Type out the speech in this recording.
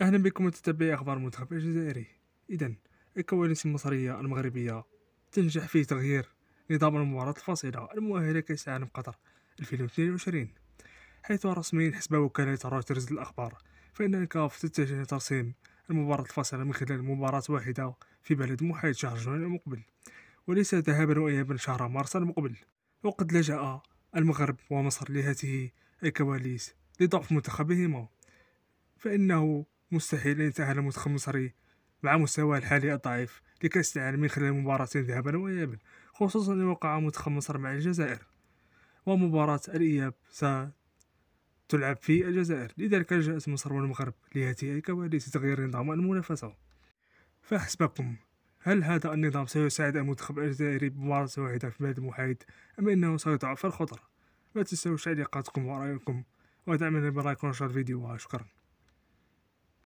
اهلا بكم متتبعي اخبار المنتخب الجزائري اذا الكواليس المصريه المغربيه تنجح في تغيير نظام المباراة الفاصلة المؤهلة كأس العالم قطر 2022 حيث رسميا حسب وكالة رويترز للأخبار فإن الكاف تتجه لترسيم المباراة الفاصلة من خلال مباراة واحدة في بلد محايد شهر جون المقبل وليس ذهابا وإيابا شهر مارس المقبل وقد لجأ المغرب ومصر لهذه الكواليس لضعف منتخبهما فإنه مستحيل أن يتأهل متخمصري مع مستواه الحالي الضعيف لكأس العالم من خلال مباراتين ذهابا وإيابا خصوصا أن وقع متخمصر مع الجزائر ومباراة الإياب ستلعب في الجزائر لذلك لجأت مصر والمغرب لهذه الكواليس لتغيير نظام المنافسة فحسبكم هل هذا النظام سيساعد المنتخب الجزائري بمباراة واحدة في بلد محايد أم أنه سيضعف الخطر؟ لا تنسوا تعليقاتكم ورأيكم ودعمنا بلايك ونشر الفيديو وشكرا